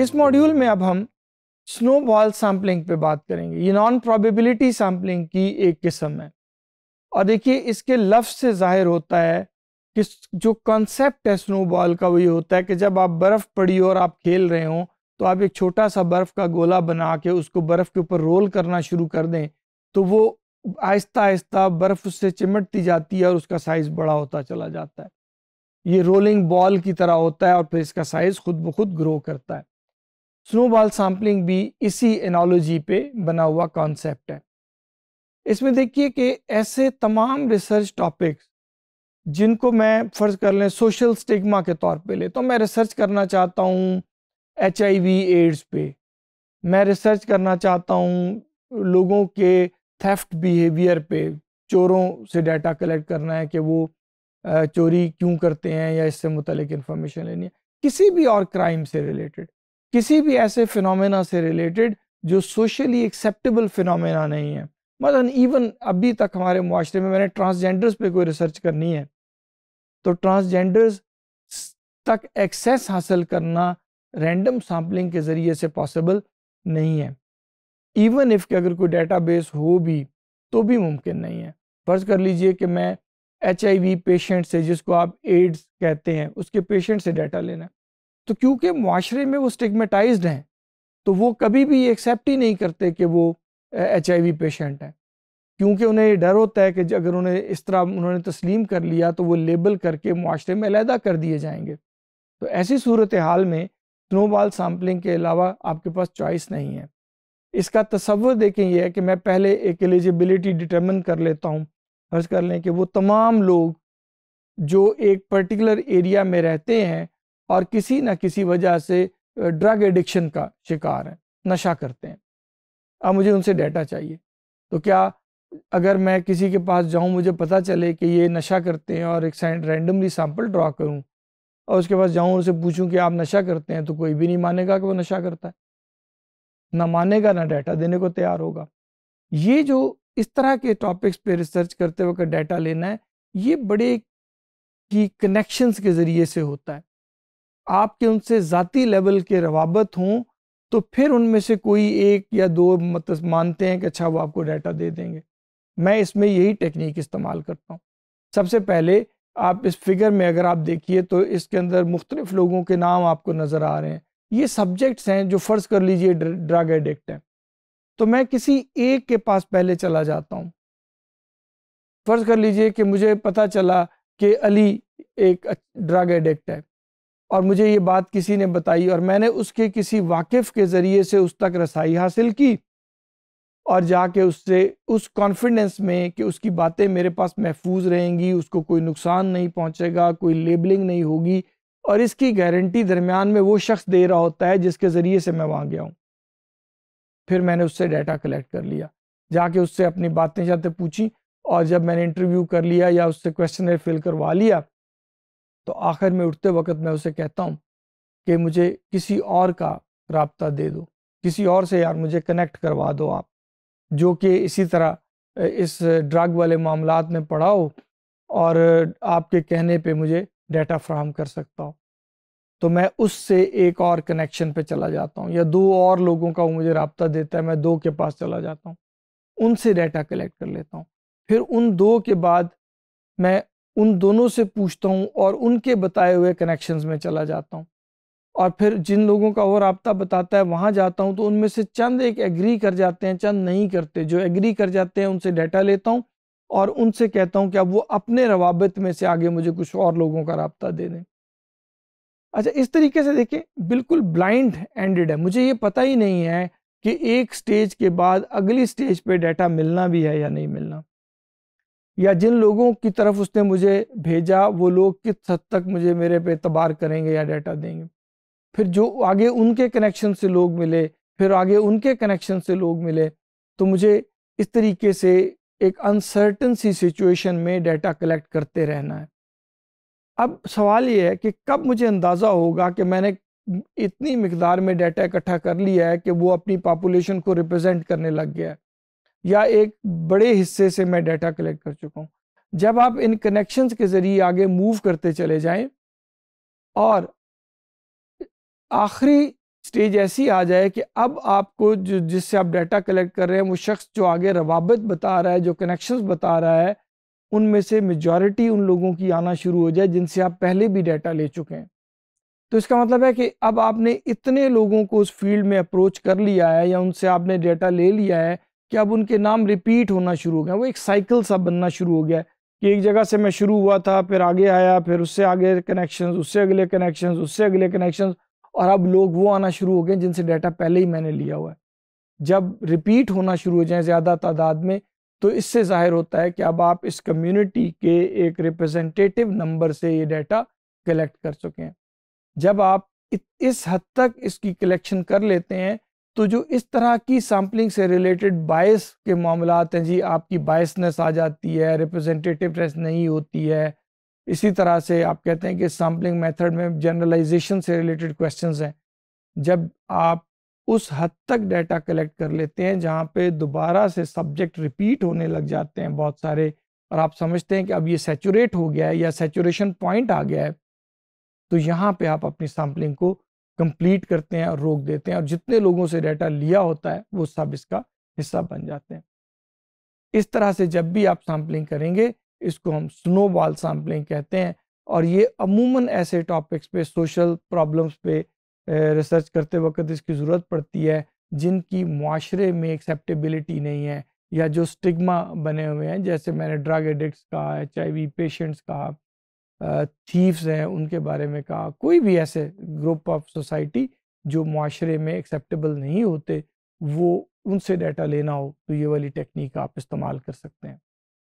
इस मॉड्यूल में अब हम स्नोबॉल सैम्पलिंग पे बात करेंगे ये नॉन प्रोबेबिलिटी सैम्पलिंग की एक किस्म है और देखिए इसके लफ्ज से जाहिर होता है कि जो कॉन्सेप्ट है स्नोबॉल का वो ये होता है कि जब आप बर्फ़ पड़ी हो और आप खेल रहे हो तो आप एक छोटा सा बर्फ़ का गोला बना के उसको बर्फ़ के ऊपर रोल करना शुरू कर दें तो वो आहिस्ता आहिस्ता बर्फ़ उससे चिमटती जाती है और उसका साइज़ बड़ा होता चला जाता है ये रोलिंग बॉल की तरह होता है और फिर इसका साइज़ खुद ब खुद ग्रो करता है स्नोबॉल सैम्पलिंग भी इसी एनोलॉजी पे बना हुआ कॉन्सेप्ट है इसमें देखिए कि ऐसे तमाम रिसर्च टॉपिक्स जिनको मैं फ़र्ज कर लें सोशल स्टिग्मा के तौर पे ले तो मैं रिसर्च करना चाहता हूँ एच एड्स पे मैं रिसर्च करना चाहता हूँ लोगों के थेफ्ट बिहेवियर पे चोरों से डाटा कलेक्ट करना है कि वो चोरी क्यों करते हैं या इससे मुतलिक इन्फॉर्मेशन लेनी है किसी भी और क्राइम से रिलेटेड किसी भी ऐसे फिनोमेना से रिलेटेड जो सोशली एक्सेप्टेबल फिनोमेना नहीं है मतलब इवन अभी तक हमारे माशरे में मैंने ट्रांसजेंडर्स पे कोई रिसर्च करनी है तो ट्रांसजेंडर्स तक एक्सेस हासिल करना रैंडम सैम्पलिंग के ज़रिए से पॉसिबल नहीं है इवन इफ़ के अगर कोई डेटाबेस हो भी तो भी मुमकिन नहीं है फ़र्ज़ कर लीजिए कि मैं एच पेशेंट से जिसको आप एड्स कहते हैं उसके पेशेंट से डाटा लेना तो क्योंकि माशरे में वो स्टिगमेटाइज हैं तो वो कभी भी एक्सेप्ट ही नहीं करते कि वो एच आई वी पेशेंट हैं क्योंकि उन्हें ये डर होता है कि अगर उन्हें इस तरह उन्होंने तस्लीम कर लिया तो वो लेबल करके माशरे में अलहदा कर दिए जाएंगे तो ऐसी सूरत हाल में स्नोबॉल सैम्पलिंग के अलावा आपके पास चॉइस नहीं है इसका तस्वर देखें यह है कि मैं पहले एक एलिजिबिलिटी डिटर्मिन कर लेता हूँ फर्ज कर लें कि वो तमाम लोग जो एक पर्टिकुलर एरिया में रहते हैं और किसी न किसी वजह से ड्रग एडिक्शन का शिकार है नशा करते हैं अब मुझे उनसे डेटा चाहिए तो क्या अगर मैं किसी के पास जाऊं मुझे पता चले कि ये नशा करते हैं और एक रैंडमली सैंपल ड्रा करूं और उसके पास जाऊं उसे पूछूं कि आप नशा करते हैं तो कोई भी नहीं मानेगा कि वो नशा करता है ना मानेगा ना डाटा देने को तैयार होगा ये जो इस तरह के टॉपिक्स पे रिसर्च करते वक्त डाटा लेना है ये बड़े ही कनेक्शंस के ज़रिए से होता है आपके उनसे ज़ाती लेवल के रवाबत हों तो फिर उनमें से कोई एक या दो मतलब मानते हैं कि अच्छा वो आपको डाटा दे देंगे मैं इसमें यही टेक्निक इस्तेमाल करता हूँ सबसे पहले आप इस फिगर में अगर आप देखिए तो इसके अंदर मुख्तलिफ लोगों के नाम आपको नज़र आ रहे हैं ये सब्जेक्ट्स हैं जो फ़र्ज़ कर लीजिए ड्रग एडिक्ट हैं तो मैं किसी एक के पास पहले चला जाता हूँ फ़र्ज़ कर लीजिए कि मुझे पता चला कि अली एक ड्रग एडिक्ट है और मुझे ये बात किसी ने बताई और मैंने उसके किसी वाकिफ़ के ज़रिए से उस तक रसाई हासिल की और जाके उससे उस कॉन्फिडेंस में कि उसकी बातें मेरे पास महफूज रहेंगी उसको कोई नुकसान नहीं पहुंचेगा कोई लेबलिंग नहीं होगी और इसकी गारंटी दरमियान में वो शख्स दे रहा होता है जिसके ज़रिए से मैं वहाँ गया हूँ फिर मैंने उससे डाटा कलेक्ट कर लिया जाके उससे अपनी बातें शातें पूछी और जब मैंने इंटरव्यू कर लिया या उससे क्वेश्चन फिल करवा लिया तो आखिर में उठते वक्त मैं उसे कहता हूँ कि मुझे किसी और का रबता दे दो किसी और से यार मुझे कनेक्ट करवा दो आप जो कि इसी तरह इस ड्रग वाले मामला में पड़ा हो और आपके कहने पे मुझे डाटा फ्राहम कर सकता हो तो मैं उससे एक और कनेक्शन पे चला जाता हूँ या दो और लोगों का वो मुझे रबता देता है मैं दो के पास चला जाता हूँ उनसे डाटा कलेक्ट कर लेता हूँ फिर उन दो के बाद मैं उन दोनों से पूछता हूँ और उनके बताए हुए कनेक्शन में चला जाता हूँ और फिर जिन लोगों का वो रबता बताता है वहाँ जाता हूँ तो उनमें से चंद एक एग्री कर जाते हैं चंद नहीं करते जो एग्री कर जाते हैं उनसे डाटा लेता हूँ और उनसे कहता हूँ कि अब वो अपने रवाबित में से आगे मुझे कुछ और लोगों का रबता दे दें अच्छा इस तरीके से देखें बिल्कुल ब्लाइंड एंडेड है मुझे ये पता ही नहीं है कि एक स्टेज के बाद अगली स्टेज पर डाटा मिलना भी है या नहीं मिलना या जिन लोगों की तरफ उसने मुझे भेजा वो लोग किस हद तक मुझे मेरे पे तबार करेंगे या डाटा देंगे फिर जो आगे उनके कनेक्शन से लोग मिले फिर आगे उनके कनेक्शन से लोग मिले तो मुझे इस तरीके से एक अनसर्टन सी सिचुएशन में डाटा कलेक्ट करते रहना है अब सवाल ये है कि कब मुझे अंदाज़ा होगा कि मैंने इतनी मकदार में डाटा इकट्ठा कर लिया है कि वो अपनी पॉपुलेशन को रिप्रेजेंट करने लग गया है या एक बड़े हिस्से से मैं डाटा कलेक्ट कर चुका हूँ जब आप इन कनेक्शंस के ज़रिए आगे मूव करते चले जाएं और आखिरी स्टेज ऐसी आ जाए कि अब आपको जो जिससे आप डाटा कलेक्ट कर रहे हैं वो शख्स जो आगे रवाबत बता रहा है जो कनेक्शंस बता रहा है उनमें से मेजॉरिटी उन लोगों की आना शुरू हो जाए जिनसे आप पहले भी डाटा ले चुके हैं तो इसका मतलब है कि अब आपने इतने लोगों को उस फील्ड में अप्रोच कर लिया है या उनसे आपने डाटा ले लिया है कि अब उनके नाम रिपीट होना शुरू हो गया वो एक साइकिल सा बनना शुरू हो गया है कि एक जगह से मैं शुरू हुआ था फिर आगे आया फिर उससे आगे कनेक्शंस उससे अगले कनेक्शंस उससे अगले कनेक्शंस और अब लोग वो आना शुरू हो गए जिनसे डाटा पहले ही मैंने लिया हुआ है जब रिपीट होना शुरू हो जाए ज़्यादा तादाद में तो इससे ज़ाहिर होता है कि अब आप इस कम्युनिटी के एक रिप्रेजेंटेटिव नंबर से ये डाटा कलेक्ट कर चुके हैं जब आप इस हद तक इसकी कलेक्शन कर लेते हैं तो जो इस तरह की सैम्पलिंग से रिलेटेड बायस के मामला हैं जी आपकी बायसनेस आ जाती है रिप्रेजेंटेटिवनेस नहीं होती है इसी तरह से आप कहते हैं कि सैम्पलिंग मेथड में जनरलाइजेशन से रिलेटेड क्वेश्चंस हैं जब आप उस हद तक डाटा कलेक्ट कर लेते हैं जहाँ पे दोबारा से सब्जेक्ट रिपीट होने लग जाते हैं बहुत सारे और आप समझते हैं कि अब ये सेचूरेट हो गया है या सेचुरेशन पॉइंट आ गया है तो यहाँ पर आप अपनी सैम्पलिंग को कंप्लीट करते हैं और रोक देते हैं और जितने लोगों से डाटा लिया होता है वो सब इसका हिस्सा बन जाते हैं इस तरह से जब भी आप सैम्पलिंग करेंगे इसको हम स्नो बॉल सैम्पलिंग कहते हैं और ये अमूमन ऐसे टॉपिक्स पे सोशल प्रॉब्लम्स पे रिसर्च करते वक्त इसकी ज़रूरत पड़ती है जिनकी माशरे में एक्सेप्टेबिलिटी नहीं है या जो स्टिग्मा बने हुए हैं जैसे मैंने ड्रग एडिक्ट्स का एच पेशेंट्स का थीव्स हैं उनके बारे में कहा कोई भी ऐसे ग्रुप ऑफ सोसाइटी जो माशरे में एक्सेप्टेबल नहीं होते वो उनसे डाटा लेना हो तो ये वाली टेक्निक आप इस्तेमाल कर सकते हैं